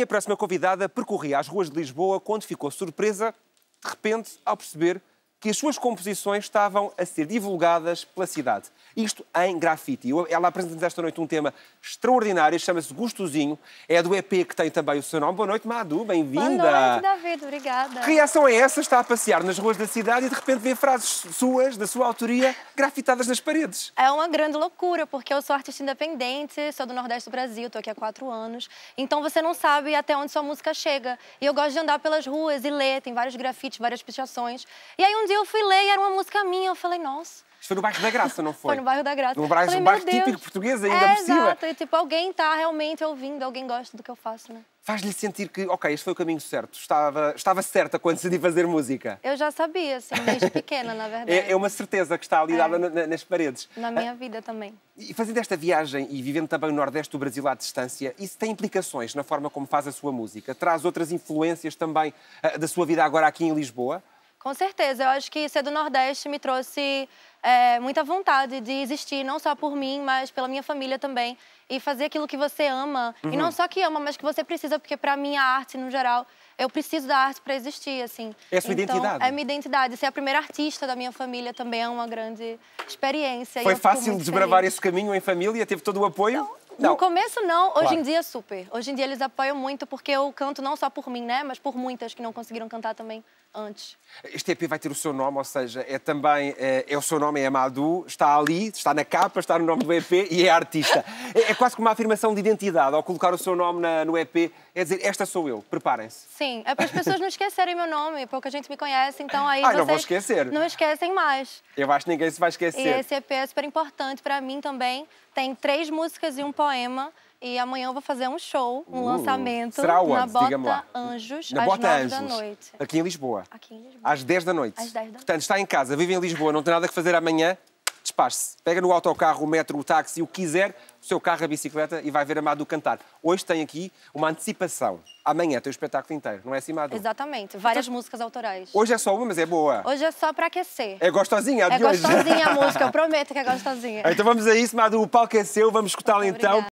Minha próxima convidada percorria as ruas de Lisboa quando ficou surpresa, de repente, ao perceber que as suas composições estavam a ser divulgadas pela cidade. Isto em grafite. Ela apresenta-nos esta noite um tema extraordinário, chama-se Gostosinho. É do EP que tem também o seu nome. Boa noite, Madu, bem-vinda. Boa noite, David, obrigada. Que reação é essa? Está a passear nas ruas da cidade e de repente vê frases suas, da sua autoria, grafitadas nas paredes. É uma grande loucura, porque eu sou artista independente, sou do Nordeste do Brasil, estou aqui há quatro anos. Então você não sabe até onde sua música chega. E eu gosto de andar pelas ruas e ler, tem vários grafites, várias pichações. E aí um e eu fui ler e era uma música minha. Eu falei, nossa. foi no bairro da Graça, não foi? Foi no bairro da Graça. No bairro, falei, um bairro típico português ainda é, por cima. Exato, e tipo, alguém está realmente ouvindo, alguém gosta do que eu faço, né? Faz-lhe sentir que, ok, este foi o caminho certo, estava, estava certa quando decidi fazer música. Eu já sabia, assim, desde pequena, na é, verdade. É, é, uma certeza que está ali é. dada na, nas paredes. Na minha ah, vida também. E fazendo esta viagem e vivendo também o Nordeste do Brasil à distância, isso tem implicações na forma como faz a sua música? Traz outras influências também ah, da sua vida agora aqui em Lisboa? Com certeza, eu acho que ser do Nordeste me trouxe é, muita vontade de existir, não só por mim, mas pela minha família também. E fazer aquilo que você ama. Uhum. E não só que ama, mas que você precisa, porque para mim a arte, no geral, eu preciso da arte para existir, assim. É a sua então, identidade? É minha identidade. Ser a primeira artista da minha família também é uma grande experiência. Foi fácil desbravar feliz. esse caminho em família? Teve todo o apoio? Então, não. No começo não, hoje claro. em dia super. Hoje em dia eles apoiam muito porque eu canto não só por mim, né, mas por muitas que não conseguiram cantar também antes. Este EP vai ter o seu nome, ou seja, é também é, é o seu nome é Amadou, está ali, está na capa, está no nome do EP e é artista. É, é quase como uma afirmação de identidade ao colocar o seu nome na, no EP, é dizer esta sou eu, preparem-se. Sim, é para as pessoas não esquecerem meu nome, pouca gente me conhece, então aí Ai, ah, não vou esquecer. Não esquecem mais. Eu acho que ninguém se vai esquecer. E esse EP é super importante para mim também. Tem três músicas e um poema poema e amanhã eu vou fazer um show, um uh, lançamento será na Bota Anjos, na às Bota 9 Anjos, da noite. Aqui em Lisboa. Aqui em Lisboa. Às 10 da noite. Às 10 da noite. Portanto, está em casa, vive em Lisboa, não tem nada que fazer amanhã, despache-se. Pega no autocarro, o metro, o táxi, o que quiser, o seu carro, a bicicleta e vai ver a Madu cantar. Hoje tem aqui uma antecipação. Amanhã tem o espetáculo inteiro, não é assim, Madu? Exatamente, várias então, músicas autorais. Hoje é só uma, mas é boa. Hoje é só para aquecer. É gostosinha, a É gostosinha a música, eu prometo que é gostosinha. Então vamos a isso, Madu, o palco é seu, vamos escutá-la então.